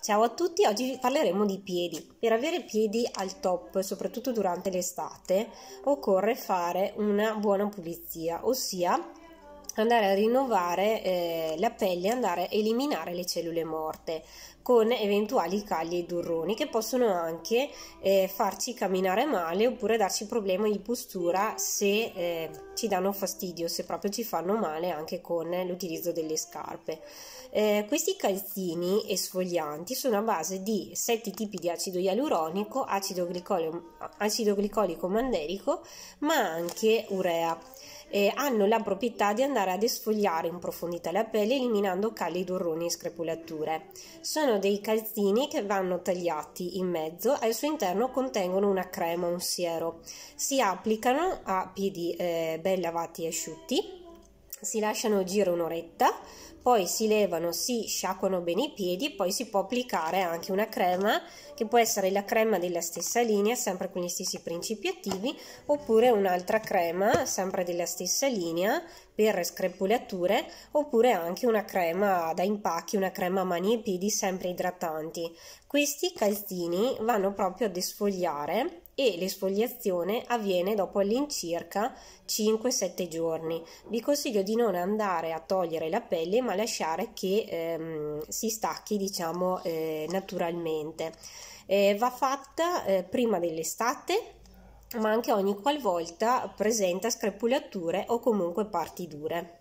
Ciao a tutti, oggi parleremo di piedi. Per avere piedi al top, soprattutto durante l'estate, occorre fare una buona pulizia, ossia andare a rinnovare eh, la pelle, andare a eliminare le cellule morte con eventuali cagli e durroni che possono anche eh, farci camminare male oppure darci problemi di postura se eh, ci danno fastidio, se proprio ci fanno male anche con l'utilizzo delle scarpe. Eh, questi calzini esfolianti sono a base di 7 tipi di acido ialuronico, acido, glicolico, acido glicolico mandelico, ma anche urea eh, hanno la proprietà di andare ad esfogliare in profondità la pelle eliminando calli, dorroni e screpolature. Sono dei calzini che vanno tagliati in mezzo e al suo interno contengono una crema, un siero. Si applicano a piedi eh, ben lavati e asciutti si lasciano agire un'oretta, poi si levano, si sciacquano bene i piedi, poi si può applicare anche una crema che può essere la crema della stessa linea, sempre con gli stessi principi attivi, oppure un'altra crema, sempre della stessa linea, per screpolature, oppure anche una crema da impacchi, una crema a mani e piedi sempre idratanti. Questi calzini vanno proprio ad esfogliare e l'esfoliazione avviene dopo all'incirca 5-7 giorni. Vi consiglio di non andare a togliere la pelle ma lasciare che ehm, si stacchi diciamo eh, naturalmente. Eh, va fatta eh, prima dell'estate ma anche ogni qualvolta presenta screpolature o comunque parti dure.